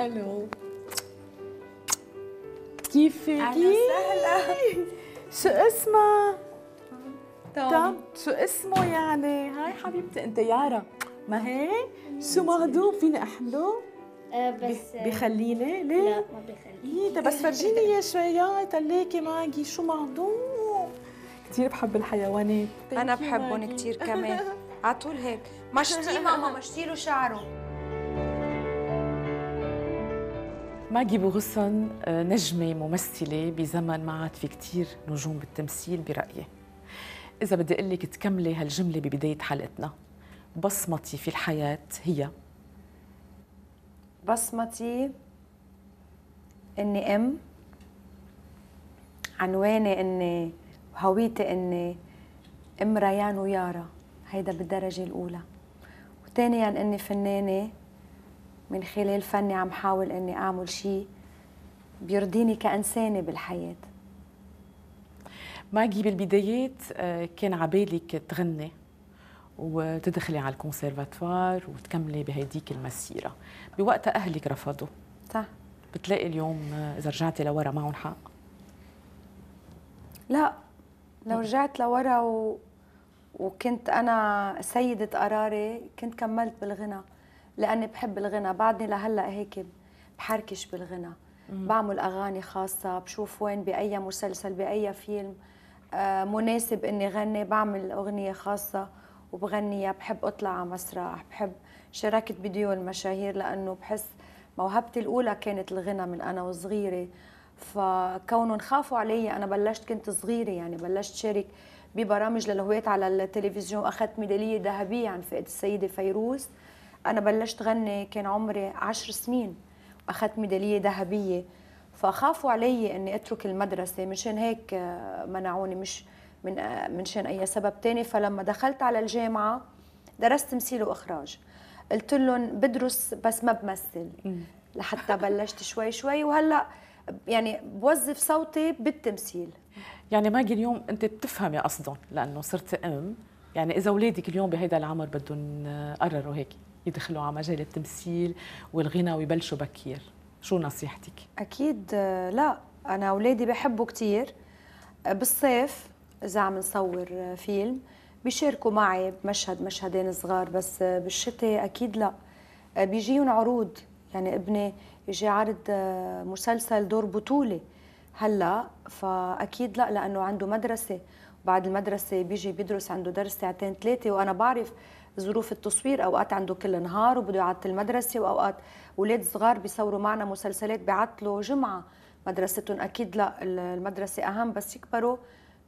الو كيفك؟ اهلا وسهلا شو اسمها؟ تام شو اسمه يعني؟ هاي حبيبتي انت يارا ما هي؟ شو مهضوم فيني احمله؟ آه، بس بخليني ليه؟ لا ما بخليني إيه بس فرجيني اياه شوي يا تليكي ماجي شو مهضوم؟ كثير بحب الحيوانات انا بحبهم كثير كمان على طول هيك مشتي ماما مشتي له شعره ماجي بوغسن آه، نجمة ممثلة بزمن ما عاد في كتير نجوم بالتمثيل برأيي إذا بدي أقول لك تكملي هالجملة ببداية حلقتنا بصمتي في الحياة هي بصمتي إني أم عنواني إني هويتي إني أم ريان ويارا هيدا بالدرجة الأولى وثانيا إني فنانة من خلال فني عم حاول اني اعمل شيء بيرضيني كانسانه بالحياه ماجي بالبدايات آه، كان عبالك تغني وتدخلي على الكونسيرفاتوار وتكملي بهديك المسيره بوقتها اهلك رفضوا صح بتلاقي اليوم آه، اذا رجعتي لورا معهم حق لا لو رجعت لورا و... وكنت انا سيده قراري كنت كملت بالغنى لاني بحب الغنى بعدني لهلا هيك بحركش بالغنى بعمل اغاني خاصه بشوف وين باي مسلسل باي فيلم آه، مناسب اني غني بعمل اغنيه خاصه وبغنيها بحب اطلع على مسرح بحب شاركت بديو المشاهير لانه بحس موهبتي الاولى كانت الغنى من انا وصغيره فكونهم خافوا علي انا بلشت كنت صغيره يعني بلشت شارك ببرامج للهوايات على التلفزيون اخذت ميداليه ذهبيه عن فئه السيده فيروز انا بلشت غني كان عمري عشر سنين واخذت ميداليه ذهبيه فخافوا علي اني اترك المدرسه مشان هيك آه، منعوني مش من آه، منشان اي سبب تاني فلما دخلت على الجامعه درست تمثيل واخراج قلت لهم بدرس بس ما بمثل لحتى بلشت شوي شوي وهلا يعني بوظف صوتي بالتمثيل يعني ماجي اليوم انت بتفهمي قصدهم لانه صرت ام يعني اذا اولادك اليوم بهيدا العمر بدهم آه، قرروا هيك يدخلوا على مجال التمثيل والغنى ويبلشوا بكير شو نصيحتك؟ أكيد آه، لا أنا أولادي بحبوا كتير آه، بالصيف إذا عم نصور آه، فيلم بيشاركوا معي بمشهد مشهدين صغار بس بالشتاء أكيد لا بيجيهم عروض يعني ابني يجي عرض مسلسل دور بطولة هلا فأكيد لا لأنه عنده مدرسة بعد المدرسة بيجي بيدرس عنده درس ساعتين ثلاثة وأنا بعرف ظروف التصوير اوقات عنده كل نهار وبده يعطل المدرسه واوقات اولاد صغار بيصوروا معنا مسلسلات بيعطلوا جمعه مدرستهم اكيد لا المدرسه اهم بس يكبروا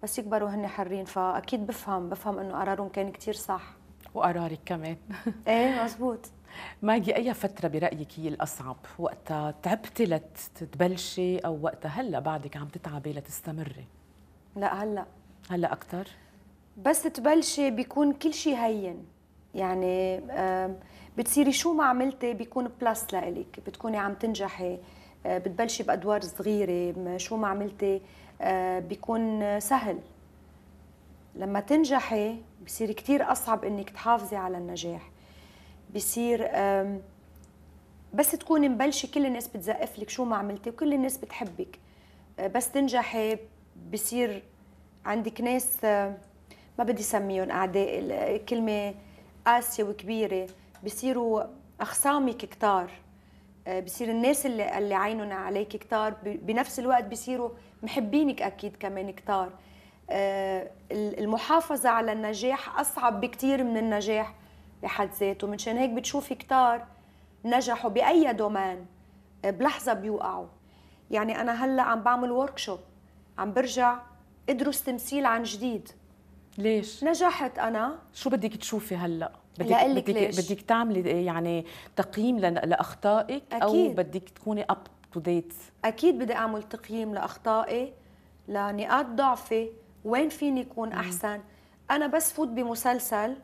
بس يكبروا هن حرين فاكيد بفهم بفهم انه قرارهم كان كثير صح وقرارك كمان ايه مزبوط ماجي اي فتره برايك هي الاصعب وقتها تعبتي لتبلشي او وقتها هلا بعدك عم تتعبي لتستمري لا هلا هلا اكثر بس تبلشي بيكون كل شيء هين يعني بتصيري شو ما عملتي بيكون بلس لإلك بتكوني عم تنجحي آه، بتبلشي بأدوار صغيرة شو ما عملتي آه، بيكون سهل لما تنجحي بصير كتير أصعب إنك تحافظي على النجاح بصير بس تكوني مبلشة كل الناس بتزقف لك شو ما عملتي وكل الناس بتحبك آه، بس تنجحي بصير عندك ناس ما بدي سميهم أعداء الكلمه قاسيه وكبيره بصيروا اخصامك كتار آه، بصير الناس اللي اللي عينهم عليك كتار بنفس الوقت بصيروا محبينك اكيد كمان كتار آه، المحافظه على النجاح اصعب بكتير من النجاح بحد ذاته منشان هيك بتشوفي كتار نجحوا باي دومان آه، بلحظه بيوقعوا يعني انا هلا عم بعمل ورك عم برجع ادرس تمثيل عن جديد ليش؟ نجحت أنا شو بدك تشوفي هلأ؟ بدك بدك, ليش؟ بدك تعملي يعني تقييم لاخطائك أكيد. او بدك تكوني اب تو ديت اكيد بدي اعمل تقييم لاخطائي لنقاط ضعفي وين فيني يكون احسن انا بس فوت بمسلسل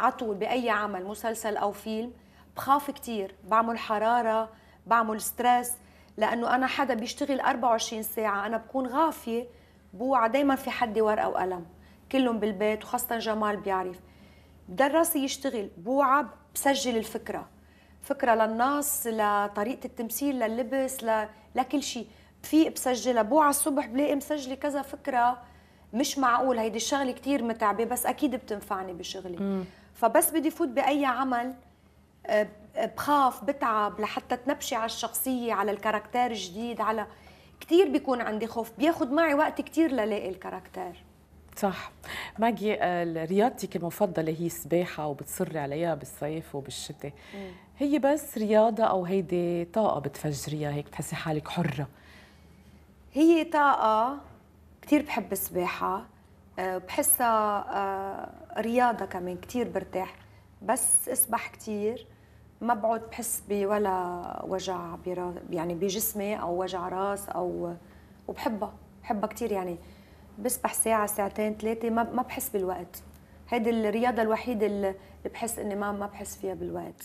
على طول باي عمل مسلسل او فيلم بخاف كثير بعمل حراره بعمل ستريس لانه انا حدا بيشتغل 24 ساعه انا بكون غافيه بوعى دائما في حدي ورقه وقلم كلهم بالبيت وخاصه جمال بيعرف درس يشتغل بوعى بسجل الفكره فكره للناس لطريقه التمثيل لللبس ل... لكل شيء في بسجلها بوعى الصبح بلاقي مسجله كذا فكره مش معقول هيدي الشغله كثير متعبه بس اكيد بتنفعني بشغلي مم. فبس بدي فوت باي عمل آه، بخاف بتعب لحتى تنبشي على الشخصيه على الكاركتير الجديد على كثير بيكون عندي خوف بياخد معي وقت كثير للاقي الكاركتير صح ماجي آه، رياضتك المفضله هي السباحه وبتصري عليها بالصيف وبالشتاء هي بس رياضه او هيدي طاقه بتفجريها هيك بتحسي حالك حره هي طاقه كثير بحب السباحه آه، بحسها آه، رياضه كمان كثير برتاح بس اسبح كثير ما بقعد بحس بولا وجع يعني بجسمي او وجع راس او وبحبها بحبها كثير يعني بسبح ساعه ساعتين ثلاثه ما ما بحس بالوقت هيدي الرياضه الوحيده اللي بحس اني ما ما بحس فيها بالوقت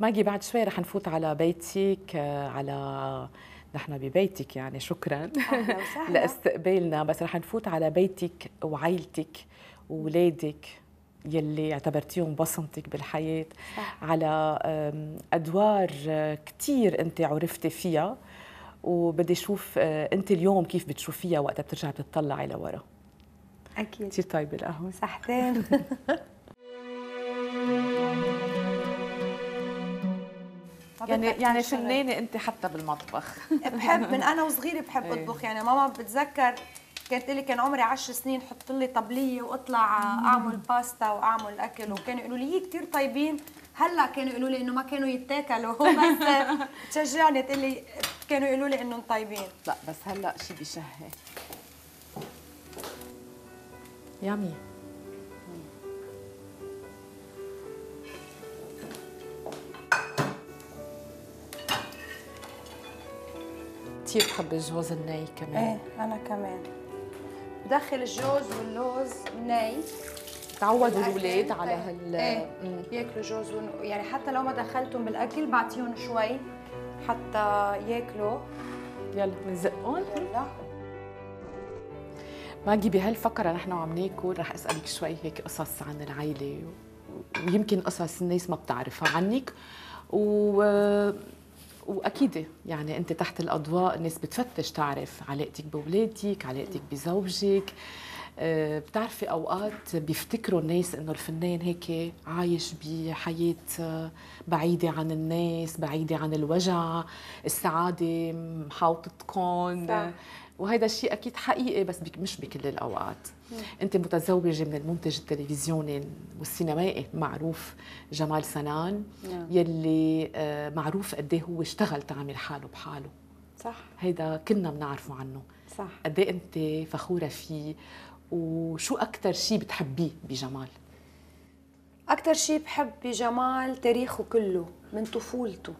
ماجي بعد شوي رح نفوت على بيتك على نحن ببيتك يعني شكرا لاستقبالنا بس رح نفوت على بيتك وعائلتك وولادك يلي اعتبرتيهم بصمتك بالحياة صح. على أدوار كتير أنت عرفتي فيها وبدي اشوف آه، انت اليوم كيف بتشوفيها وقتها بترجعي بتطلعي لورا اكيد كثير طيبه القهوه صحتين يعني يعني فنانه انت حتى بالمطبخ بحب من انا وصغيره بحب اطبخ يعني ماما بتذكر كانت لي كان عمري 10 سنين حط لي طبليه واطلع اعمل باستا واعمل اكل وكانوا يقولوا لي كثير طيبين هلا كانوا يقولوا لي انه ما كانوا يتاكلوا بس تشجعني تقول لي كانوا يقولوا لي انهم طيبين لا بس هلا شيء بشهي يامي كثير بحب الجوز الناي كمان ايه انا كمان بدخل الجوز واللوز ناي تعودوا الاولاد على طيب. هال ايه ياكلوا جوز يعني حتى لو ما دخلتهم بالاكل بعطيهم شوي حتى ياكلوا يلا بنزقهم يلا ماجي بهالفقره نحن وعم ناكل رح اسالك شوي هيك قصص عن العائله ويمكن قصص الناس ما بتعرفها عنك و واكيد يعني انت تحت الاضواء الناس بتفتش تعرف علاقتك باولادك علاقتك بزوجك آه، بتعرفي اوقات بيفتكروا الناس انه الفنان هيك عايش بحياه بعيده عن الناس بعيده عن الوجع السعاده محاوطتكم وهذا الشيء اكيد حقيقي بس بك مش بكل الاوقات مم. انت متزوجه من المنتج التلفزيوني والسينمائي معروف جمال سنان مم. نعم. يلي آه، معروف قد إيه هو اشتغل تعمل حاله بحاله صح هيدا كلنا بنعرفه عنه صح قد إيه انت فخوره فيه وشو أكثر شيء بتحبيه بجمال؟ أكثر شيء بحب بجمال تاريخه كله من طفولته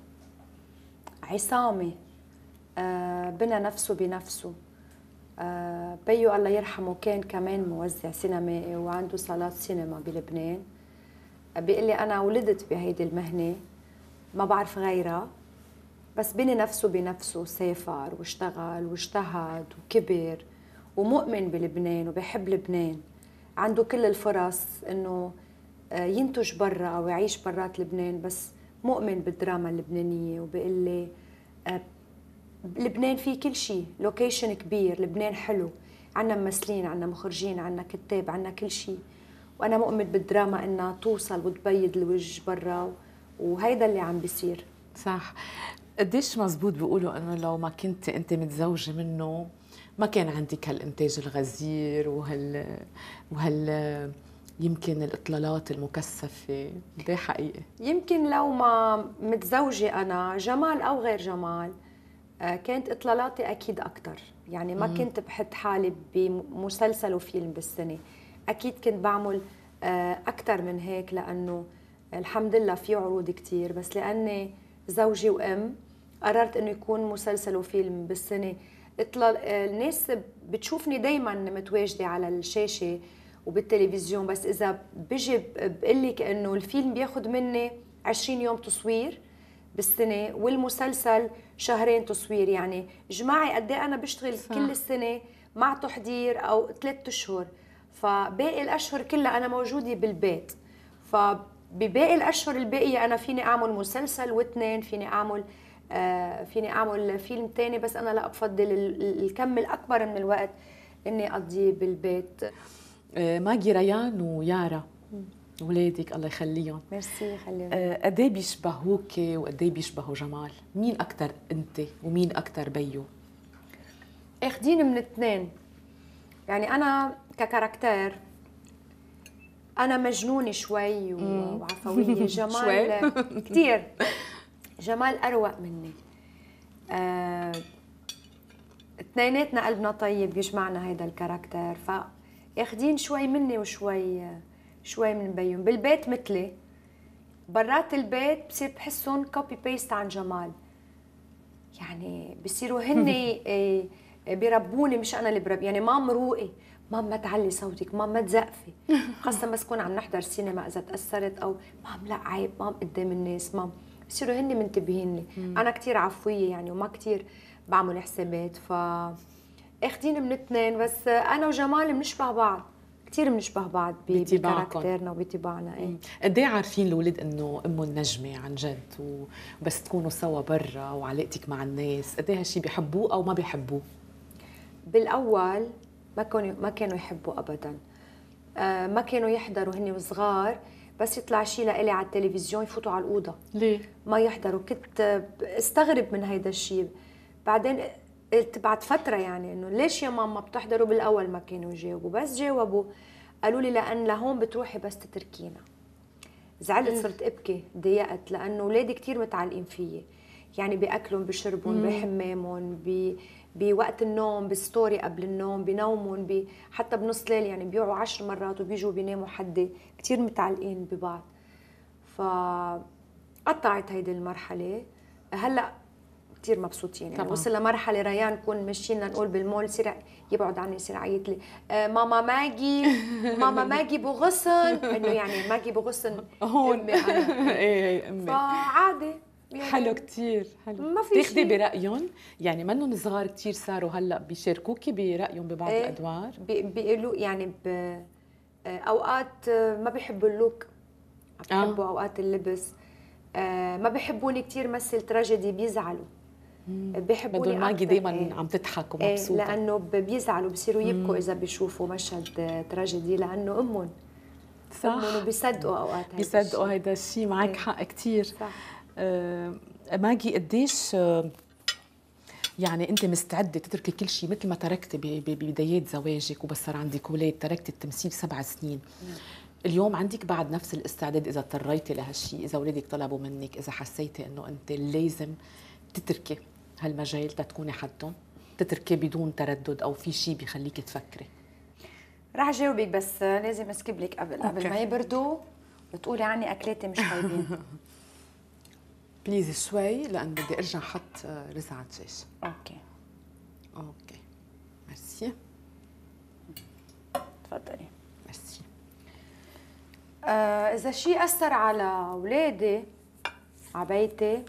عصامي آه بنى نفسه بنفسه آه بيو الله يرحمه كان كمان موزع سينمائي وعنده صالات سينما بلبنان بيقول لي أنا ولدت بهيدي المهنة ما بعرف غيرها بس بني نفسه بنفسه سافر واشتغل واجتهد وكبر ومؤمن بلبنان وبيحب لبنان عنده كل الفرص انه آه، ينتج برا او يعيش برات لبنان بس مؤمن بالدراما اللبنانيه وبيقول لي آه، لبنان فيه كل شيء لوكيشن كبير لبنان حلو عنا ممثلين عنا مخرجين عنا كتاب عنا كل شيء وانا مؤمن بالدراما انها توصل وتبيض الوجه برا وهيدا اللي عم بيصير صح قديش مزبوط بيقولوا انه لو ما كنت انت متزوجه منه ما كان عندك هالإنتاج الغزير وهال وهال يمكن الاطلالات المكثفه ده حقيقه يمكن لو ما متزوجه انا جمال او غير جمال آه، كانت اطلالاتي اكيد اكثر يعني ما كنت بحط حالي بمسلسل وفيلم بالسنه اكيد كنت بعمل آه، اكثر من هيك لانه الحمد لله في عروض كثير بس لاني زوجي وام قررت انه يكون مسلسل وفيلم بالسنه الناس بتشوفني دايما متواجده على الشاشه وبالتلفزيون بس اذا بجي بقول لك انه الفيلم بياخذ مني 20 يوم تصوير بالسنه والمسلسل شهرين تصوير يعني جماعي قد إيه انا بشتغل صح. كل السنه مع تحضير او ثلاث اشهر فباقي الاشهر كلها انا موجوده بالبيت فبباقي الاشهر الباقيه انا فيني اعمل مسلسل واثنين فيني اعمل آه، فيني اعمل فيلم تاني بس انا لا بفضل الكم الاكبر من الوقت اني اقضيه بالبيت آه، ماجي ريان ويارا اولادك الله يخليهم ميرسي يخليهم آه، قد ايه بيشبهوك وقد ايه بيشبهوا جمال مين اكثر انت ومين اكثر بيو اخدين من اثنين يعني انا ككاركتير انا مجنونه شوي وعفويه جمال كثير جمال اروق مني آه اثنيناتنا قلبنا طيب بيجمعنا هيدا الكاركتر فاخدين شوي مني وشوي شوي من بيون بالبيت مثلي برات البيت بصير بحسهم كوبي بيست عن جمال يعني بصيروا هن آه، بيربوني مش انا اللي برب يعني مام روقي مام ما تعلي صوتك مام ما تزقفي خاصه بس كون عم نحضر سينما اذا تاثرت او مام لا عيب مام قدام الناس مام بصيروا هن منتبهين لي انا كثير عفويه يعني وما كثير بعمل حسابات ف اخذين من اثنين بس انا وجمال بنشبه بعض كثير بنشبه بعض بكاركتيرنا وبطباعنا ايه قد ايه عارفين الاولاد انه امهم نجمه عن جد وبس تكونوا سوا برا وعلاقتك مع الناس قد ايه هالشيء بيحبوه او ما بيحبوه بالاول ما كانوا ما كانوا يحبوا ابدا آه ما كانوا يحضروا هن وصغار بس يطلع شيء لإلي على التلفزيون يفوتوا على الأوضة ليه؟ ما يحضروا كنت استغرب من هيدا الشيء بعدين قلت بعد فترة يعني إنه ليش يا ماما بتحضروا بالأول ما كانوا يجاوبوا بس جاوبوا قالوا لي لأن لهون بتروحي بس تتركينا زعلت إيه. صرت ابكي ضيقت لانه اولادي كثير متعلقين فيي يعني باكلهم بشربهم إيه. بحمامهم بوقت النوم بالستوري قبل النوم بنومهم حتى بنص ليل يعني بيوعوا عشر مرات وبيجوا بيناموا حدي كتير متعلقين ببعض فقطعت هيدي المرحله هلا كثير مبسوطين يعني وصل لمرحله ريان نكون ماشيين لنقول بالمول سرع يبعد عني سرع عيط لي آه، ماما ماجي ماما ماجي بغصن انه يعني ماجي بغصن هون امي انا إيه، إيه، امي فعادي يعني حلو كثير حلو ما في تاخذي برايهم يعني منهم صغار كثير صاروا هلا بيشاركوكي برايهم ببعض ايه الادوار بيقولوا يعني ب... آه، اوقات آه، ما بيحبوا اللوك بيحبوا آه. اوقات اللبس آه، ما بيحبوني كثير مثل تراجيدي بيزعلوا بحبوا بدهم ماجي دائما إيه. عم تضحك ومبسوطه إيه، لانه بيزعلوا بصيروا يبكوا اذا بيشوفوا مشهد تراجيدي لانه امهم صح بيصدقوا اوقات بيصدقوا هيدا الشيء معك إيه. حق كثير صح ماجي قديش يعني انت مستعده تتركي كل شيء مثل ما تركتي ببدايات زواجك وبس صار عندك اولاد تركتي التمثيل سبع سنين نعم. اليوم عندك بعد نفس الاستعداد اذا اضطريتي لهالشيء اذا اولادك طلبوا منك اذا حسيتي انه انت لازم تتركي هالمجال تتكوني حدهم تتركي بدون تردد او في شيء بخليك تفكري رح جاوبك بس آه، لازم اسكب لك قبل أوكي. قبل ما يبردوا وتقولي عني اكلاتي مش طيبين بليز شوي لان بدي ارجع احط آه، رزعه دجاج اوكي اوكي ميرسي تفضلي ميرسي آه اذا شيء اثر على اولادي على بيتي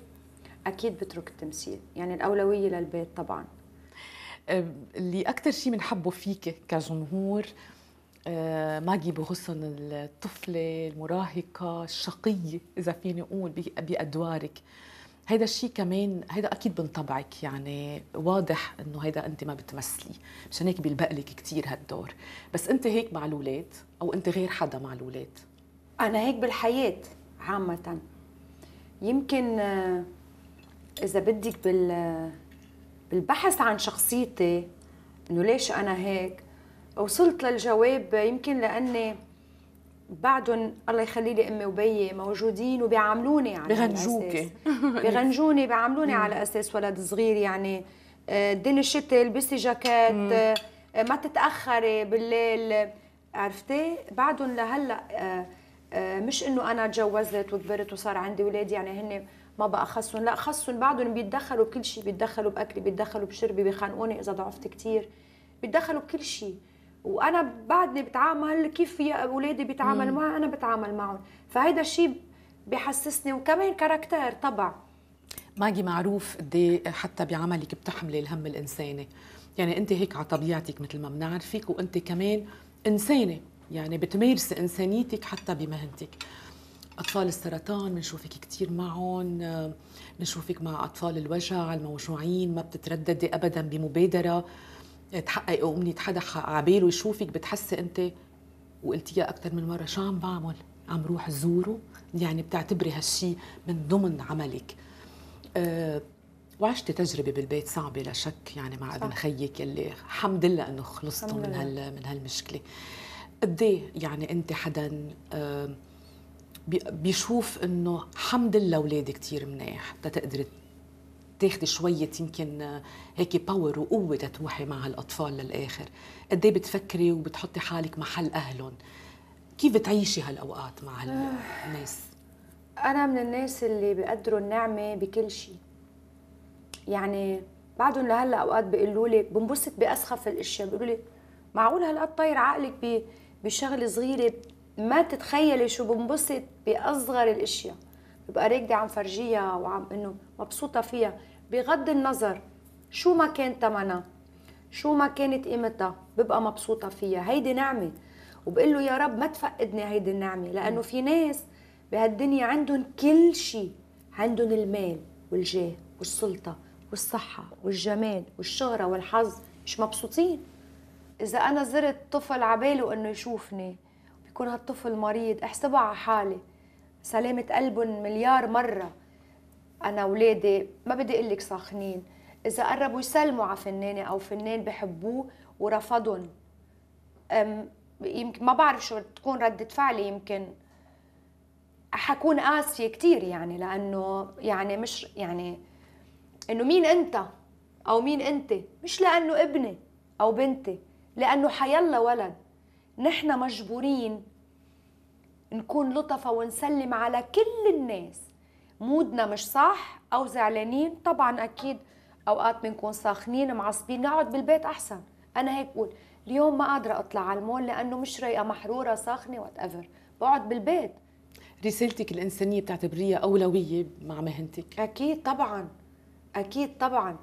اكيد بترك التمثيل يعني الاولويه للبيت طبعا آه، اللي اكثر شيء بنحبه فيك كجمهور آه، ماجي بغصن الطفلة المراهقة الشقية إذا فيني أقول بأدوارك هيدا الشيء كمان هيدا اكيد بنطبعك يعني واضح انه هيدا انت ما بتمثلي مشان هيك بيلبق لك كثير هالدور بس انت هيك مع الاولاد او انت غير حدا مع الاولاد انا هيك بالحياه عامه يمكن آه، اذا بدك بال بالبحث عن شخصيتي انه ليش انا هيك وصلت للجواب يمكن لاني بعدهم الله يخلي لي امي وبيي موجودين وبيعاملوني على بغنجوكي بغنجوني بيعاملوني على اساس ولد صغير يعني آه، دني الشتاء البسي جاكيت آه، ما تتاخري بالليل عرفتي بعدهم لهلا آه، مش انه انا تجوزت وكبرت وصار عندي اولاد يعني هن ما بقى خصهم لا خصهم بعدهم بيتدخلوا بكل شيء بيتدخلوا باكلي بيتدخلوا بشربي بيخانقوني اذا ضعفت كثير بيتدخلوا بكل شيء وانا بعدني بتعامل كيف يا اولادي بيتعاملوا معي انا بتعامل معهم فهيدا الشيء بحسسني وكمان كاركتير طبع ماجي معروف دي إيه حتى بعملك بتحملي الهم الانساني يعني انت هيك على طبيعتك مثل ما بنعرفك وانت كمان انسانه يعني بتمارسي انسانيتك حتى بمهنتك اطفال السرطان بنشوفك كثير معهم بنشوفك مع اطفال الوجع الموجوعين ما بتترددي ابدا بمبادره تحققي امنيه حدا عباله يشوفك بتحسي انت وقلتيها اكثر من مره شو عم بعمل؟ عم روح زوره يعني بتعتبري هالشي من ضمن عملك أه وعشتي تجربه بالبيت صعبه لا شك يعني مع ابن خيك يلي حمد لله انه خلصتوا من هال من هالمشكله قد إيه يعني انت حدا أه بيشوف انه حمد لله اولادي كثير منيح تتقدري تاخذي شويه يمكن آه، هيك باور وقوه تتوحي مع هالاطفال للاخر قد ايه بتفكري وبتحطي حالك محل اهلهم كيف بتعيشي هالاوقات مع هالناس آه. انا من الناس اللي بقدروا النعمه بكل شيء يعني بعدهم لهلا اوقات بيقولوا لي بنبسط باسخف الاشياء بيقولوا لي معقول هالقد طاير عقلك بشغله صغيره ما تتخيلي شو بنبسط باصغر الاشياء ببقى راكده عم فرجيها وعم انه مبسوطه فيها بغض النظر شو ما كان ثمنها شو ما كانت قيمتها ببقى مبسوطه فيها هيدي نعمه وبقول له يا رب ما تفقدني هيدي النعمه لانه في ناس بهالدنيا عندهم كل شيء عندهم المال والجاه والسلطه والصحه والجمال والشهره والحظ مش مبسوطين اذا انا زرت طفل عبالي انه يشوفني بيكون هالطفل مريض احسبها على حالي سلامة قلبهم مليار مرة أنا ولادي ما بدي أقول لك ساخنين إذا قربوا يسلموا على فنانة أو فنان بحبوه ورفضهم يمكن ما بعرف شو تكون ردة فعلي يمكن حكون قاسية كثير يعني لأنه يعني مش يعني إنه مين أنت أو مين أنت مش لأنه ابني أو بنتي لأنه حيلا ولد نحن مجبورين نكون لطفة ونسلم على كل الناس مودنا مش صح أو زعلانين طبعا أكيد أوقات بنكون ساخنين معصبين نقعد بالبيت أحسن أنا هيك بقول اليوم ما قادرة أطلع على المول لأنه مش رايقة محرورة ساخنة وات ايفر بقعد بالبيت رسالتك الإنسانية بتعتبريها أولوية مع مهنتك؟ أكيد طبعا أكيد طبعا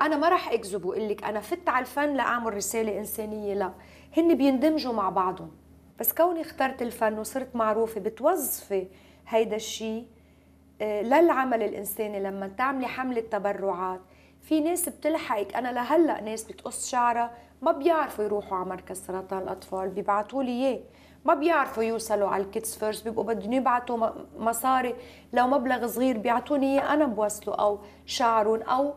أنا ما راح أكذب وأقول لك أنا فت على الفن لأعمل رسالة إنسانية لا هن بيندمجوا مع بعضهم بس كوني اخترت الفن وصرت معروفه بتوظفي هيدا الشيء آه، للعمل الانساني لما تعملي حمله تبرعات في ناس بتلحقك انا لهلا ناس بتقص شعرها ما بيعرفوا يروحوا على مركز سرطان الاطفال بيبعتوا لي اياه ما بيعرفوا يوصلوا على الكيدز فيرست بيبقوا بدهم يبعتوا مصاري لو مبلغ صغير بيعطوني اياه انا بوصله او شعرهم او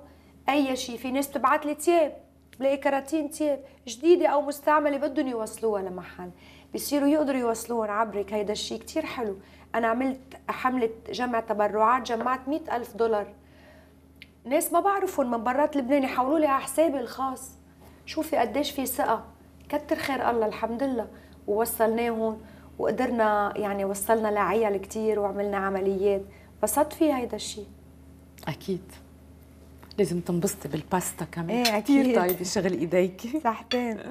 اي شيء في ناس بتبعت لي تياب بلاقي كراتين تياب جديده او مستعمله بدهم يوصلوها لمحل بيصيروا يقدروا يوصلوهم عبرك هيدا الشيء كتير حلو أنا عملت حملة جمع تبرعات جمعت مئة ألف دولار ناس ما بعرفهم من برات لبنان يحولوا لي على حسابي الخاص شوفي قديش في ثقة كتر خير الله الحمد لله ووصلناهم وقدرنا يعني وصلنا لعيال كتير وعملنا عمليات بسطت في هيدا الشيء أكيد لازم تنبسطي بالباستا كمان ايه كتير طيبة شغل ايديك صحتين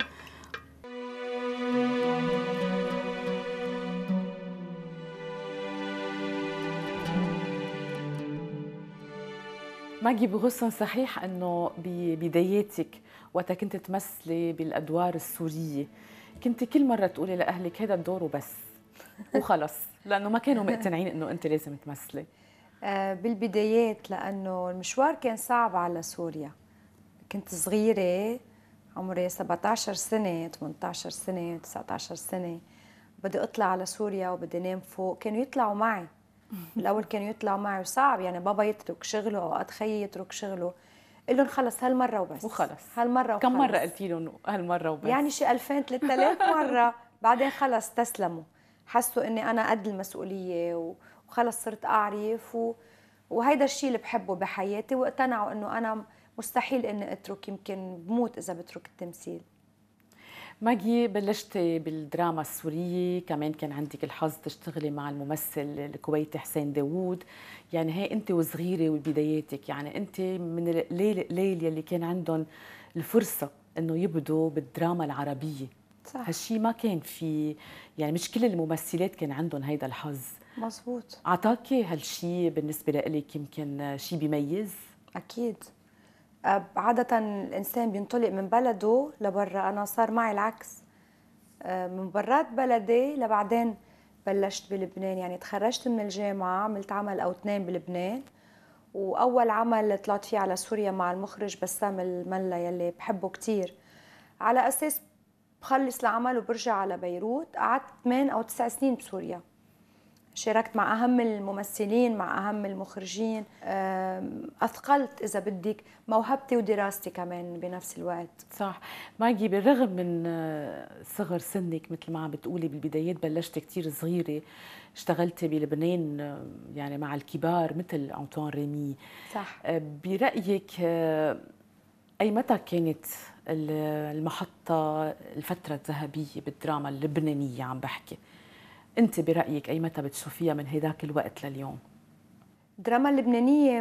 ماجي بغصن صحيح انه ببداياتك وقت كنت تمثلي بالادوار السوريه كنت كل مره تقولي لاهلك هذا الدور وبس وخلص لانه ما كانوا مقتنعين انه انت لازم تمثلي آه، بالبدايات لانه المشوار كان صعب على سوريا كنت صغيره عمري 17 سنه 18 سنه 19 سنه بدي اطلع على سوريا وبدي نام فوق كانوا يطلعوا معي الاول كانوا يطلعوا معي صعب يعني بابا يترك شغله اوقات خيي يترك شغله قلت لهم خلص هالمره وبس وخلص هالمره وخلص كم مره قلتي لهم هالمره وبس يعني شي 2000 3000 مره بعدين خلص استسلموا حسوا اني انا قد المسؤوليه وخلص صرت اعرف و... وهيدا الشيء اللي بحبه بحياتي واقتنعوا انه انا مستحيل اني اترك يمكن بموت اذا بترك التمثيل ماجي بلشتي بالدراما السورية كمان كان عندك الحظ تشتغلي مع الممثل الكويتي حسين داوود يعني هي أنت وصغيرة وبداياتك يعني أنت من القليل الليل يلي كان عندهم الفرصة أنه يبدوا بالدراما العربية صح هالشي ما كان في يعني مش كل الممثلات كان عندهم هيدا الحظ مزبوط عطاكي هالشي بالنسبة لك يمكن شي بيميز؟ أكيد آه، عادة الإنسان بينطلق من بلده لبرا أنا صار معي العكس آه، من برات بلدي لبعدين بلشت بلبنان يعني تخرجت من الجامعة عملت عمل أو اثنين بلبنان وأول عمل طلعت فيه على سوريا مع المخرج بسام الملا يلي بحبه كتير على أساس بخلص العمل وبرجع على بيروت قعدت 8 أو 9 سنين بسوريا شاركت مع أهم الممثلين مع أهم المخرجين أثقلت إذا بدك موهبتي ودراستي كمان بنفس الوقت صح ماجي بالرغم من آه، صغر سنك مثل ما عم بتقولي بالبدايات بلشت كتير صغيرة اشتغلتي بلبنان آه، يعني مع الكبار مثل أنطوان ريمي صح آه، برأيك أي متى كانت المحطة الفترة الذهبية بالدراما اللبنانية عم بحكي؟ انت برايك اي متى بتشوفيها من هداك الوقت لليوم الدراما اللبنانيه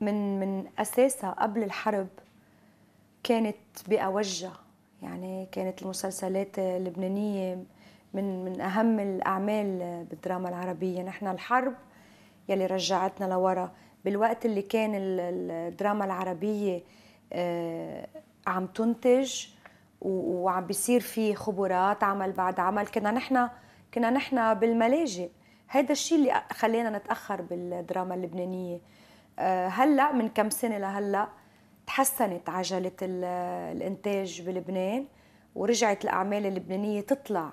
من من اساسها قبل الحرب كانت باوجها يعني كانت المسلسلات اللبنانيه من من اهم الاعمال بالدراما العربيه نحن الحرب يلي رجعتنا لورا بالوقت اللي كان الدراما العربيه آه، عم تنتج وعم بيصير في خبرات عمل بعد عمل كنا نحن كنا نحن بالملاجئ هذا الشيء اللي خلينا نتاخر بالدراما اللبنانيه آه، هلا من كم سنه لهلا تحسنت عجله الانتاج بلبنان ورجعت الاعمال اللبنانيه تطلع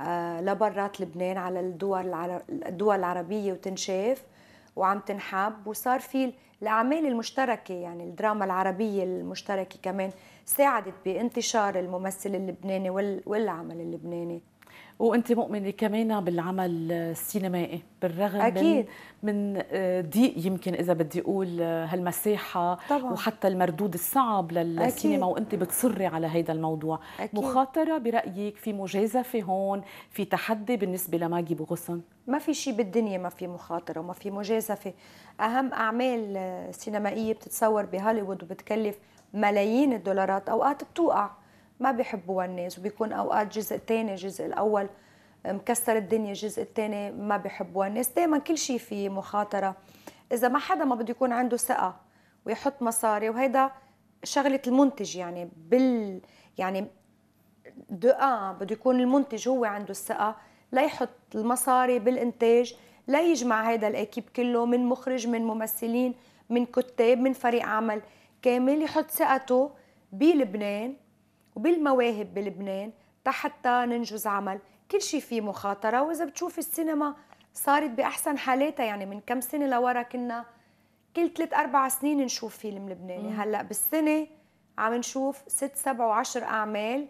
آه، لبرات لبنان على الدول الدول العربيه وتنشاف وعم تنحب وصار في الاعمال المشتركه يعني الدراما العربيه المشتركه كمان ساعدت بانتشار الممثل اللبناني والعمل اللبناني وانت مؤمنه كمان بالعمل السينمائي بالرغم أكيد. من من آه، ضيق يمكن اذا بدي اقول آه، هالمساحه طبعا. وحتى المردود الصعب للسينما أكيد. وانت بتصري على هذا الموضوع أكيد. مخاطره برايك في مجازفه هون في تحدي بالنسبه لماجي بغصن ما في شيء بالدنيا ما في مخاطره وما في مجازفه اهم اعمال آه، سينمائيه بتتصور بهوليوود وبتكلف ملايين الدولارات اوقات بتوقع ما بيحبوها الناس وبيكون اوقات جزء ثاني الجزء الاول مكسر الدنيا الجزء الثاني ما بيحبوها الناس دائما كل شيء فيه مخاطره اذا ما حدا ما بده يكون عنده ثقه ويحط مصاري وهيدا شغله المنتج يعني بال يعني دو بده يكون المنتج هو عنده الثقه ليحط المصاري بالانتاج لا يجمع هذا الاكيب كله من مخرج من ممثلين من كتاب من فريق عمل كامل يحط ثقته بلبنان وبالمواهب بلبنان حتى ننجز عمل كل شيء فيه مخاطرة وإذا بتشوف السينما صارت بأحسن حالاتها يعني من كم سنة لورا كنا كل ثلاث أربع سنين نشوف فيلم لبناني هلأ بالسنة عم نشوف ست سبع وعشر أعمال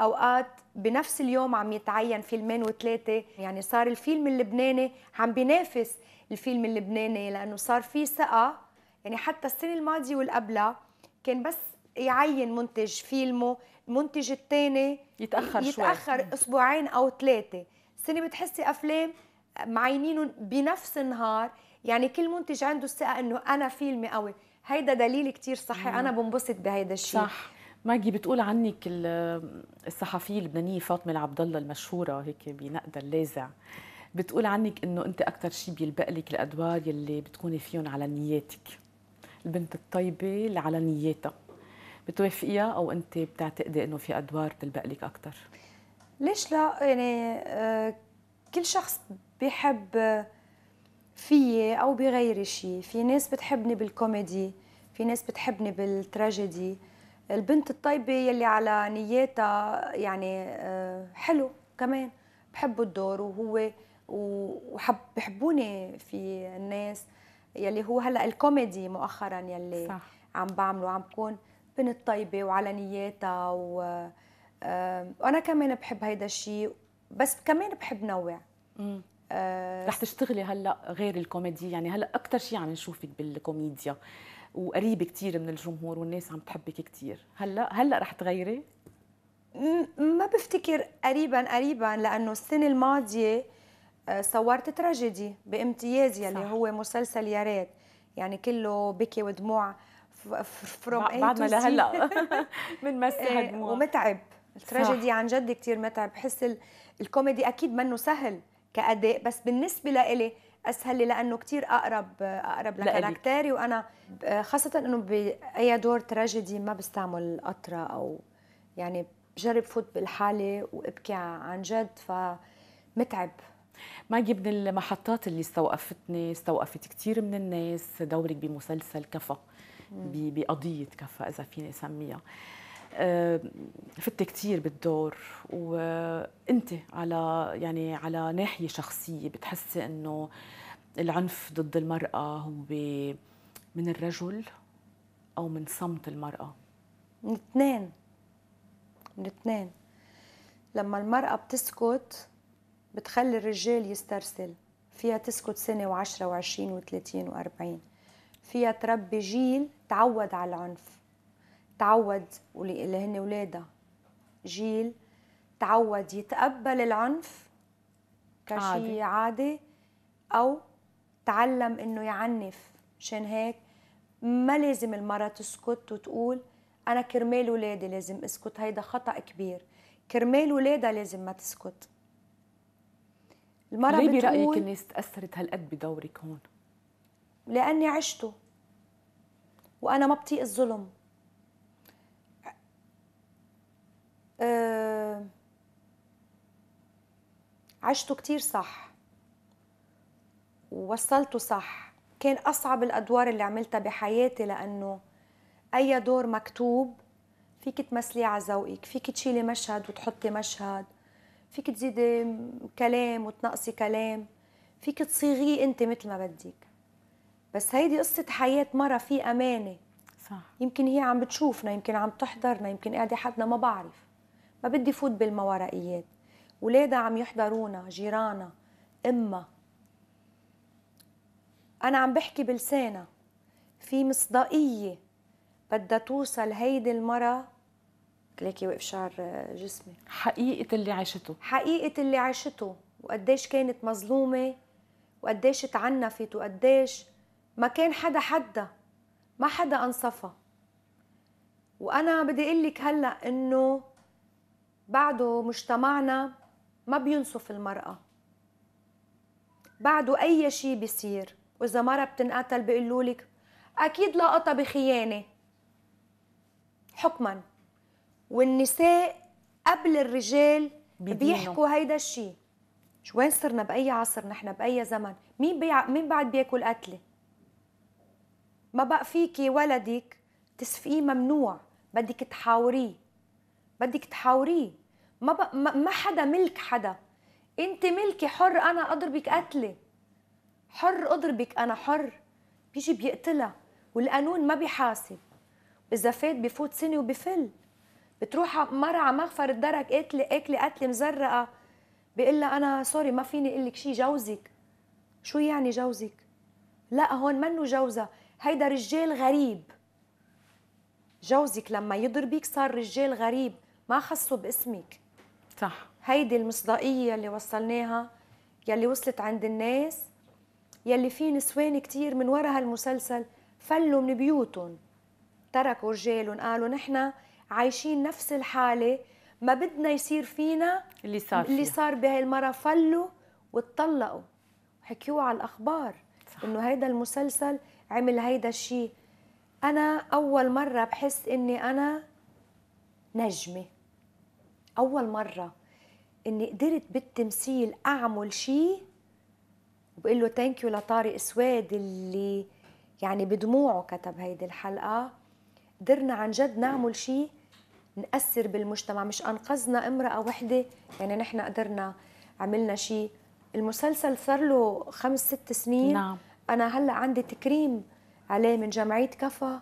أوقات بنفس اليوم عم يتعين فيلمين وثلاثة يعني صار الفيلم اللبناني عم بينافس الفيلم اللبناني لأنه صار في ثقة يعني حتى السنة الماضية والقبلها كان بس يعين منتج فيلمه المنتج الثاني يتاخر شوي يتاخر اسبوعين او ثلاثه السنه بتحسي افلام معينينهم بنفس النهار يعني كل منتج عنده الثقه انه انا فيلمي قوي هيدا دليل كتير صحي مم. انا بنبسط بهيدا الشيء صح ماجي بتقول عنك الصحفيه اللبنانيه فاطمه العبد الله المشهوره هيك بنقدها اللاذع بتقول عنك انه انت اكثر شيء بيلبق لك الادوار يلي بتكوني فيهم على نياتك البنت الطيبه اللي على نياتها بتوافقيها او انت بتعتقدي انه في ادوار بتلبق لك اكثر ليش لا يعني آه، كل شخص بيحب آه، فيي او بغيري شيء في ناس بتحبني بالكوميدي في ناس بتحبني بالتراجيدي البنت الطيبة يلي على نياتها يعني آه، حلو كمان بحبوا الدور وهو وحب بحبوني في الناس يلي هو هلا الكوميدي مؤخرا يلي صح. عم بعمله عم بكون بنت طيبه وعلى نياتها و... وانا كمان بحب هيدا الشيء بس كمان بحب نوع أه رح تشتغلي هلا غير الكوميدي يعني هلا اكثر شيء عم نشوفك بالكوميديا وقريبه كثير من الجمهور والناس عم تحبك كثير هلا هلا رح تغيري ما بفتكر قريبا قريبا لانه السنه الماضيه آه، صورت تراجيدي بامتياز يلي صح. هو مسلسل يا ريت يعني كله بكي ودموع فروم بعد ما لهلا بنمسح آه، دموع ومتعب التراجيدي عن جد كثير متعب بحس الكوميدي اكيد منه سهل كاداء بس بالنسبه لإلي اسهل لي لانه كثير اقرب اقرب لكاركتيري وانا خاصه انه باي دور تراجيدي ما بستعمل قطره او يعني بجرب فوت بالحاله وابكي عن جد فمتعب ماجي من المحطات اللي استوقفتني استوقفت كثير من الناس دورك بمسلسل كفى بقضيه كفا اذا فيني اسميها آه، فت كثير بالدور وانت على يعني على ناحيه شخصيه بتحسي انه العنف ضد المراه هو من الرجل او من صمت المراه من اثنين من اثنين لما المراه بتسكت بتخلي الرجال يسترسل فيها تسكت سنة وعشرة وعشرين وثلاثين وأربعين فيها تربي جيل تعود على العنف تعود اللي هن ولادها جيل تعود يتقبل العنف كشيء عادي. عادي او تعلم انه يعنف مشان هيك ما لازم المرأة تسكت وتقول أنا كرمال ولادي لازم أسكت هيدا خطأ كبير كرمال ولادها لازم ما تسكت المرأة ليه برأيك الناس تأثرت هالقد بدورك هون؟ لأني عشته وأنا ما بطيق الظلم آه، عشته كتير صح ووصلته صح كان أصعب الأدوار اللي عملتها بحياتي لأنه أي دور مكتوب فيك تمثلي على ذوقك فيك تشيلي مشهد وتحطي مشهد فيك تزيدي كلام وتنقصي كلام فيك تصيغيه انت مثل ما بدك بس هيدي قصه حياه مره في امانه صح يمكن هي عم بتشوفنا يمكن عم تحضرنا يمكن قاعده حدنا ما بعرف ما بدي فوت بالماورائيات ولادها عم يحضرونا جيرانا امها انا عم بحكي بلسانها في مصداقيه بدها توصل هيدي المره ليكي وقف شعر جسمي حقيقة اللي عاشته حقيقة اللي عاشته وقديش كانت مظلومة وقديش تعنفت وقديش ما كان حدا حدا ما حدا انصفها وانا بدي اقول لك هلا انه بعده مجتمعنا ما بينصف المرأة بعده أي شيء بيصير وإذا مرة بتنقتل بيقولوا لك أكيد لقطة بخيانة حكما والنساء قبل الرجال بيدينو. بيحكوا هيدا الشيء وين صرنا بأي عصر نحن بأي زمن مين بيع... مين بعد بياكل قتله ما بقى فيكي ولدك تسفقيه ممنوع بدك تحاوريه بدك تحاوريه ما, بقى ما حدا ملك حدا انت ملكي حر انا اضربك قتله حر اضربك انا حر بيجي بيقتلها والقانون ما بيحاسب اذا فات بفوت سنه وبفل بتروح مرة على مغفر الدرك قتلة قتلة قتلة مزرقة بيقول لها أنا سوري ما فيني أقول لك شيء جوزك شو يعني جوزك؟ لا هون منه جوزها هيدا رجال غريب جوزك لما يضربك صار رجال غريب ما خصه باسمك صح هيدي المصداقية اللي وصلناها يلي وصلت عند الناس يلي في نسوان كتير من ورا هالمسلسل فلوا من بيوتهم تركوا رجالهم قالوا نحن عايشين نفس الحالة ما بدنا يصير فينا اللي صار اللي صار بهي المرة فلوا واتطلقوا وحكيوه على الأخبار صح. إنه هيدا المسلسل عمل هيدا الشيء انا اول مره بحس اني انا نجمه اول مره اني قدرت بالتمثيل اعمل شيء وبقول له ثانك يو لطارق سواد اللي يعني بدموعه كتب هيدي الحلقه قدرنا عن جد نعمل شيء نأثر بالمجتمع مش أنقذنا امرأة وحدة يعني نحن قدرنا عملنا شيء المسلسل صار له خمس ست سنين نعم. انا هلا عندي تكريم عليه من جمعيه كفا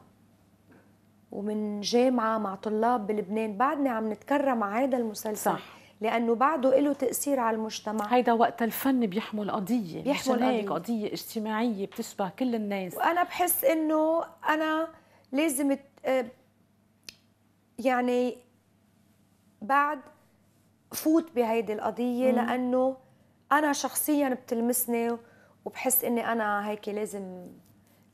ومن جامعه مع طلاب بلبنان بعدني عم نتكرم على هذا المسلسل صح لانه بعده له تاثير على المجتمع هيدا وقت الفن بيحمل قضيه بيحمل قضية. قضيه اجتماعيه بتشبه كل الناس وانا بحس انه انا لازم آه، يعني بعد فوت بهيدي القضيه مم. لانه انا شخصيا بتلمسني وبحس اني انا هيك لازم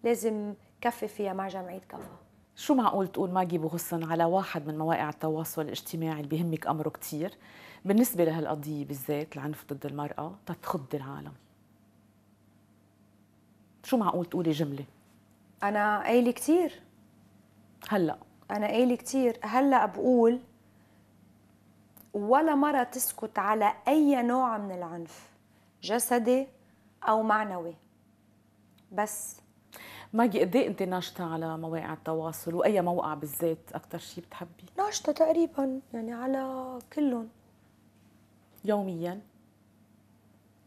لازم كفي فيها مع جمعيه كفا شو معقول تقول ماجي بوغسن على واحد من مواقع التواصل الاجتماعي اللي بيهمك امره كثير بالنسبه لهالقضيه بالذات العنف ضد المراه تتخض العالم شو معقول تقولي جمله انا قايله كثير هلا انا قايله كثير هلا بقول ولا مره تسكت على اي نوع من العنف جسدي او معنوي بس ماجي قد إيه انت ناشطه على مواقع التواصل واي موقع بالذات اكثر شيء بتحبي ناشطه تقريبا يعني على كلهم يوميا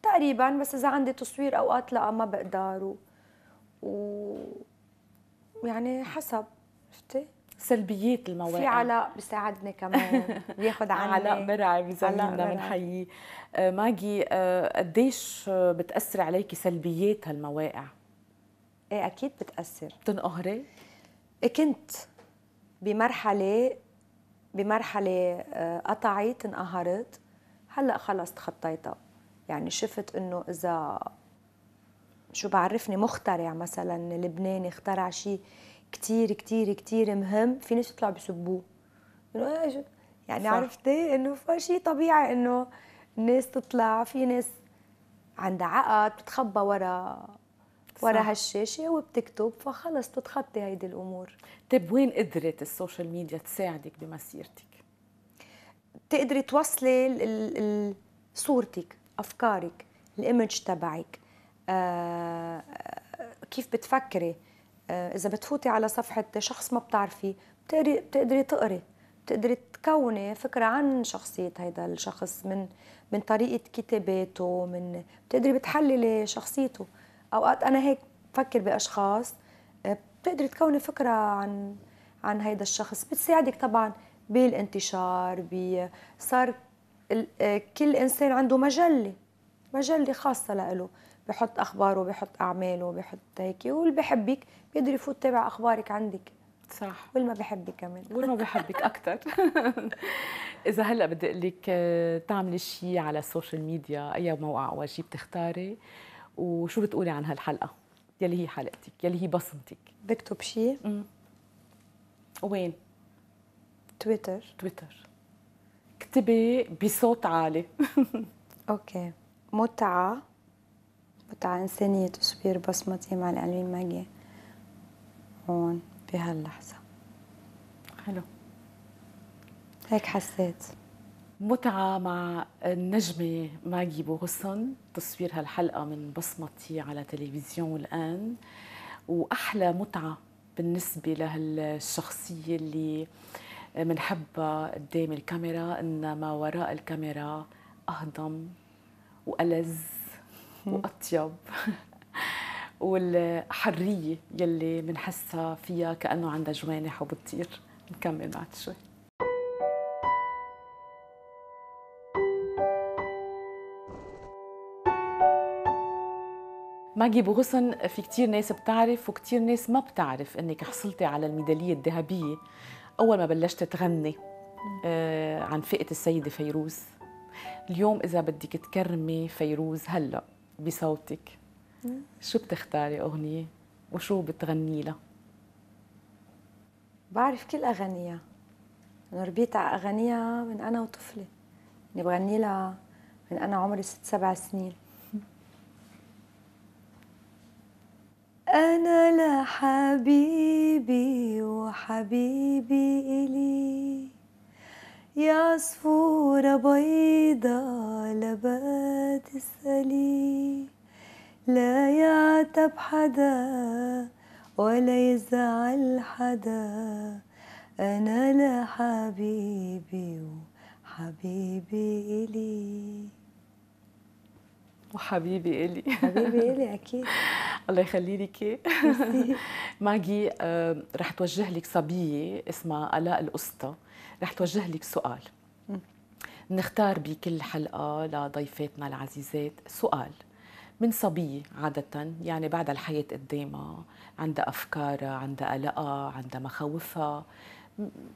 تقريبا بس اذا عندي تصوير اوقات لا ما بقدر و... و... يعني حسب عرفتي سلبيات المواقع في علاء بيساعدنا كمان بياخد عني علاء مرعي بيسلمنا بنحييه آه، ماجي آه، قديش بتاثر عليكي سلبيات هالمواقع؟ ايه اكيد بتاثر بتنقهري؟ إيه، كنت بمرحله بمرحله آه، قطعت انقهرت هلا خلص تخطيتها يعني شفت انه اذا شو بعرفني مخترع مثلا لبناني اخترع شيء كتير كتير كتير مهم في ناس بتطلع بيسبوه إيه، يعني صح. عرفتي انه فشي طبيعي انه الناس تطلع في ناس عندها عقد بتخبى ورا ورا هالشاشه وبتكتب فخلص بتتخطي هيدي الامور طيب وين قدرت السوشيال ميديا تساعدك بمسيرتك تقدري توصلي صورتك افكارك الايمج تبعك آه, آه، كيف بتفكري آه، اذا بتفوتي على صفحه شخص ما بتعرفي بتقري بتقدري تقري بتقدري تكوني فكره عن شخصيه هيدا الشخص من من طريقه كتاباته من بتقدري بتحللي شخصيته اوقات انا هيك بفكر باشخاص آه، بتقدري تكوني فكره عن عن هيدا الشخص بتساعدك طبعا بالانتشار ب صار آه، كل انسان عنده مجله مجله خاصه له بحط اخباره بحط اعماله بحط هيك واللي بحبك بيقدر يفوت تابع اخبارك عندك صح واللي ما بحبك كمان واللي ما بحبك اكثر اذا هلا بدي اقول لك آه، تعملي شيء على السوشيال ميديا اي موقع او شيء بتختاري وشو بتقولي عن هالحلقه يلي هي حلقتك يلي هي بصمتك بكتب شيء وين تويتر تويتر اكتبي بصوت عالي اوكي متعه متعة إنسانية تصبير بصمتي مع الألوين ماجي هون بهاللحظة حلو هيك حسيت متعة مع النجمة ماجي بوغسون تصوير هالحلقة من بصمتي على تلفزيون الآن وأحلى متعة بالنسبة لهالشخصية اللي منحبها قدام الكاميرا إن ما وراء الكاميرا أهضم وألذ واطيب والحريه يلي بنحسها فيها كانه عندها جوانح وبتطير نكمل بعد شوي ماجي بوغسن في كتير ناس بتعرف وكتير ناس ما بتعرف انك حصلتي على الميدالية الذهبية أول ما بلشت تغني آه، عن فئة السيدة فيروز اليوم إذا بدك تكرمي فيروز هلأ بصوتك شو بتختاري أغنية وشو بتغني لها؟ بعرف كل أغانيها أنا ربيت على أغانيها من أنا وطفلة يعني بغني لها من أنا عمري ست سبع سنين أنا لحبيبي وحبيبي إلي يا عصفورة بيضة بات تسألي لا يعتب حدا ولا يزعل حدا أنا لحبيبي وحبيبي إلي وحبيبي إلي حبيبي إلي أكيد الله يخلي لك ماجي آه، رح توجه لك صبية اسمها آلاء القسطى رح توجه لك سؤال نختار بكل حلقة لضيفاتنا العزيزات سؤال من صبية عادة يعني بعد الحياة قدامها عندها أفكارها عندها قلقها عندها مخاوفها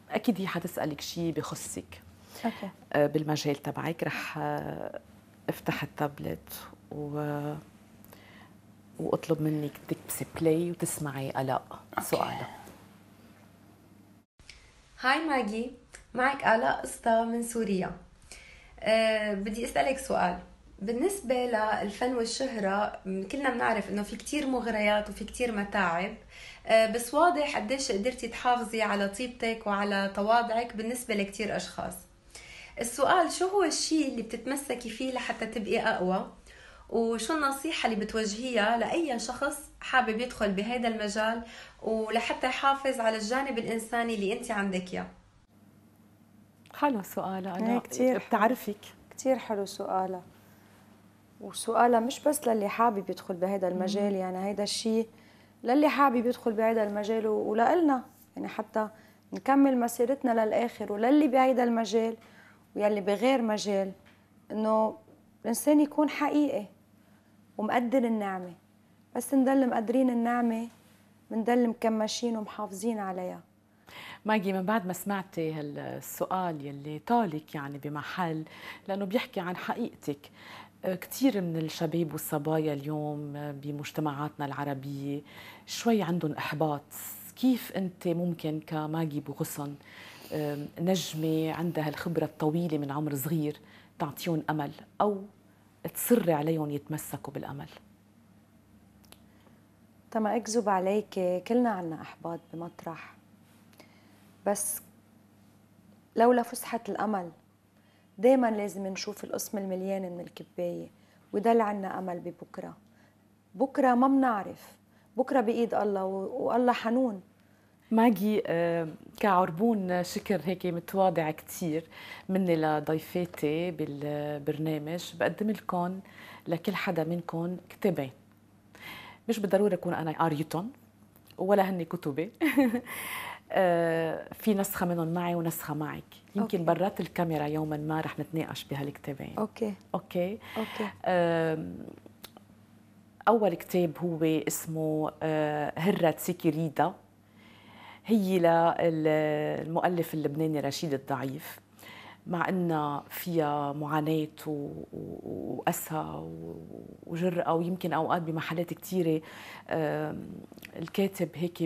أكيد هي حتسألك شيء بخصك أوكي. آه، بالمجال تبعك رح آه، افتح التابلت و واطلب منك تكبسي بلاي وتسمعي قلق سؤالها هاي ماجي معك آلاء قصة من سوريا أه بدي أسألك سؤال بالنسبة للفن والشهرة كلنا بنعرف انه في كتير مغريات وفي كتير متاعب آه، بس واضح قديش قدرتي تحافظي على طيبتك وعلى تواضعك بالنسبة لكتير اشخاص السؤال شو هو الشيء اللي بتتمسكي فيه لحتى تبقي اقوى وشو النصيحة اللي بتوجهيها لأي شخص حابب يدخل بهذا المجال ولحتى يحافظ على الجانب الإنساني اللي أنت عندك إياه حلو سؤالها أنا إيه، كتير بتعرفك كثير حلو سؤالها وسؤالها مش بس للي حابب يدخل بهذا المجال يعني هيدا الشيء للي حابب يدخل بهذا المجال ولنا يعني حتى نكمل مسيرتنا للآخر وللي بهيدا المجال ويلي بغير مجال إنه الإنسان يكون حقيقي ومقدر النعمة بس نضل مقدرين النعمة بنضل مكمشين ومحافظين عليها ماجي من بعد ما سمعتي هالسؤال يلي طالك يعني بمحل لأنه بيحكي عن حقيقتك كثير من الشباب والصبايا اليوم بمجتمعاتنا العربية شوي عندهم إحباط كيف أنت ممكن كماجي بغصن نجمة عندها الخبرة الطويلة من عمر صغير تعطيهم أمل أو تصري عليهم يتمسكوا بالأمل تما أكذب عليك كلنا عنا إحباط بمطرح بس لولا فسحة الأمل دايما لازم نشوف القسم المليان من الكباية ويضل عنا أمل ببكرة بكرة ما بنعرف بكرة بإيد الله والله حنون ماجي آه، كعربون شكر هيك متواضع كثير مني لضيفاتي بالبرنامج بقدم لكم لكل حدا منكم كتابين مش بالضروره اكون انا قريتهم ولا هن كتبي آه، في نسخه منهم معي ونسخه معك يمكن أوكي. برات الكاميرا يوما ما رح نتناقش بهالكتابين اوكي اوكي اوكي اول كتاب هو اسمه آه، هرة سيكيريدا هي للمؤلف اللبناني رشيد الضعيف مع انها فيها معاناه واسى وجرأه ويمكن اوقات بمحلات كثيره الكاتب هيك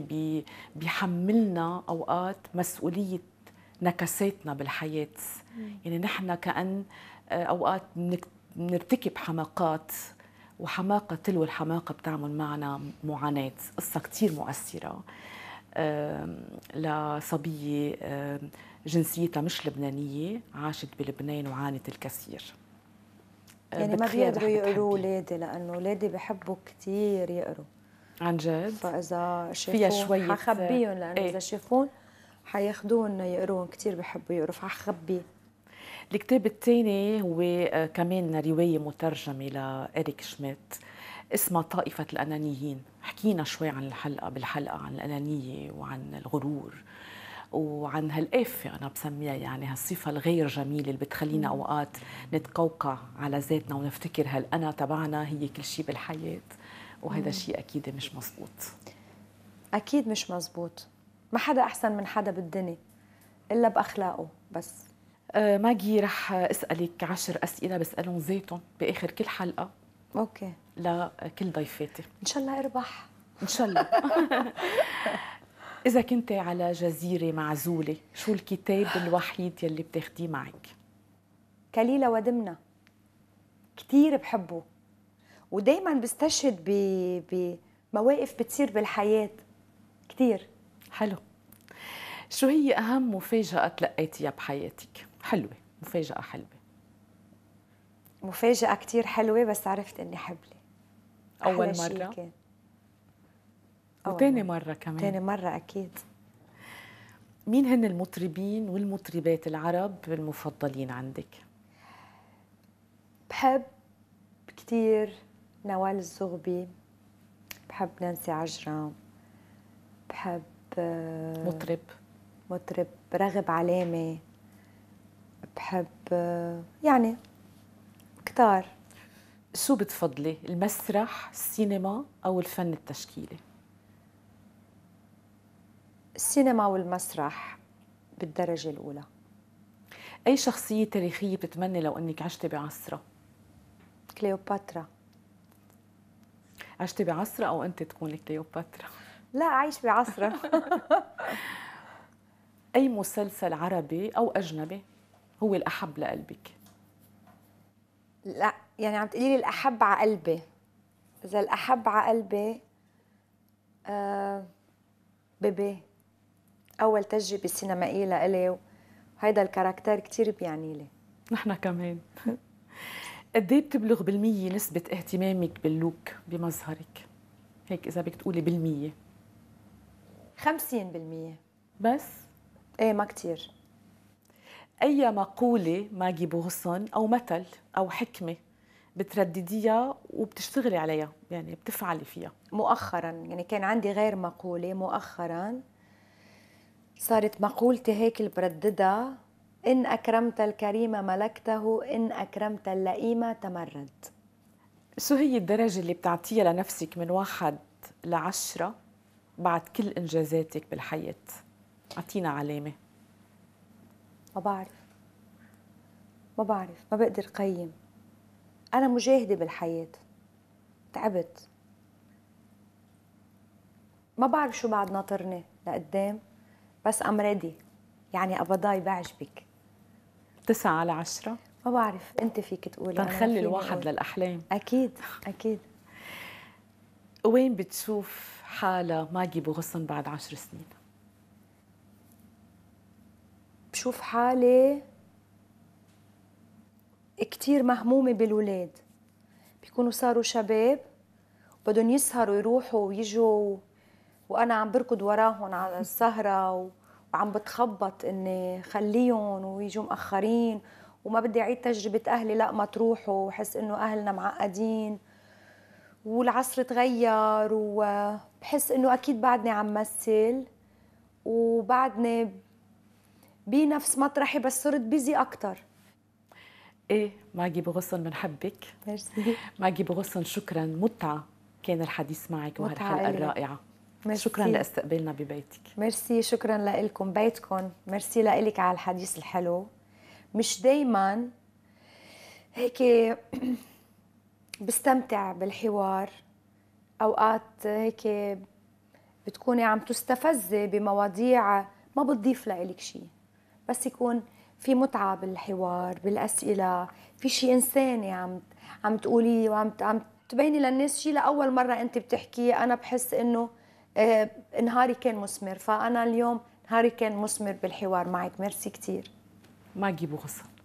بيحملنا اوقات مسؤوليه نكساتنا بالحياه يعني نحن كان آه، اوقات بنرتكب حماقات وحماقه تلو الحماقه بتعمل معنا معاناه قصه كثير مؤثره لصبيه جنسيتها مش لبنانية عاشت بلبنان وعانت الكثير آه، يعني ما بيقدروا يقروا ولادي لأنه ولادي بحبوا كثير يقروا عن جد فإذا شافون فيها شوية حخبيهم لأنه ايه؟ إذا شافون حياخدون يقروهم كثير بحبوا يقروا فحخبي الكتاب الثاني هو آه، كمان رواية مترجمة لإريك شميت اسمها طائفة الأنانيين حكينا شوي عن الحلقة بالحلقة عن الأنانية وعن الغرور وعن هالآفة يعني أنا بسميها يعني هالصفة الغير جميلة اللي بتخلينا أوقات نتقوقع على ذاتنا ونفتكر هالأنا تبعنا هي كل شيء بالحياة وهذا شيء أكيد مش مزبوط أكيد مش مزبوط ما حدا أحسن من حدا بالدنيا إلا بأخلاقه بس آه ماجي رح أسألك عشر أسئلة بسألهم ذاتهم بآخر كل حلقة أوكي لكل ضيفاتي إن شاء الله أربح إن شاء الله إذا كنت على جزيرة معزولة شو الكتاب الوحيد يلي بتاخديه معك؟ كليلة ودمنة كتير بحبه ودايما بستشهد بمواقف بتصير بالحياة كتير حلو شو هي أهم مفاجأة تلقيتيها بحياتك؟ حلوة مفاجأة حلوة مفاجأة كتير حلوة بس عرفت إني حبلة أول مرة كان. آه وتاني مرة كمان تاني مرة أكيد مين هن المطربين والمطربات العرب المفضلين عندك؟ بحب كتير نوال الزغبي بحب نانسي عجرم بحب مطرب مطرب رغب علامة بحب يعني كتار شو بتفضلي المسرح السينما أو الفن التشكيلي؟ السينما والمسرح بالدرجة الأولى أي شخصية تاريخية بتتمني لو أنك عشتي بعصرها؟ كليوباترا عشتي بعصرها أو أنت تكوني كليوباترا؟ لا عايش بعصرها أي مسلسل عربي أو أجنبي هو الأحب لقلبك؟ لا يعني عم تقولي لي الأحب على قلبي إذا الأحب على قلبي آه بيبي اول تجربه سينمائيه لإلي وهيدا الكاركتير كثير بيعني لي نحن كمان قد ايه بتبلغ بالمية نسبة اهتمامك باللوك بمظهرك؟ هيك إذا بدك تقولي بالمية 50% بس؟ ايه ما كثير أي مقولة ماجي بوغسون أو مثل أو حكمة بتردديها وبتشتغلي عليها يعني بتفعلي فيها مؤخرا يعني كان عندي غير مقولة مؤخرا صارت مقولتي هيك اللي برددها إن أكرمت الكريم ملكته إن أكرمت اللئيم تمرد شو هي الدرجة اللي بتعطيها لنفسك من واحد لعشرة بعد كل إنجازاتك بالحياة أعطينا علامة ما بعرف ما بعرف ما بقدر قيم أنا مجاهدة بالحياة تعبت ما بعرف شو بعد ناطرني لقدام بس ام ريدي يعني ابضاي بعجبك تسعة على عشرة ما بعرف انت فيك تقولي تنخلي الواحد أقول. للاحلام اكيد اكيد وين بتشوف حالها ماجي بغصن بعد عشر سنين؟ بشوف حالي كتير مهمومة بالولاد بيكونوا صاروا شباب بدهم يسهروا يروحوا ويجوا وأنا عم بركض وراهم على السهرة و... وعم بتخبط اني خليهم ويجوا مأخرين وما بدي اعيد تجربه اهلي لا ما تروحوا وحس انه اهلنا معقدين والعصر تغير وبحس انه اكيد بعدني عم مثل وبعدني بنفس مطرحي بس صرت بيزي اكثر ايه ماجي بغصن بنحبك ميرسي ماجي بغصن شكرا متعه كان الحديث معك وهالحلقه الرائعه ميرسي. شكرا لاستقبالنا ببيتك ميرسي شكرا لكم بيتكم ميرسي لك على الحديث الحلو مش دايما هيك بستمتع بالحوار اوقات هيك بتكوني عم تستفزي بمواضيع ما بتضيف لك شيء بس يكون في متعة بالحوار بالأسئلة في شيء إنساني عم عم تقوليه وعم عم تبيني للناس شيء لأول مرة أنت بتحكيه أنا بحس إنه آه، نهاري كان مثمر فانا اليوم نهاري كان مثمر بالحوار معك ميرسي كثير ما تجيبوا غصه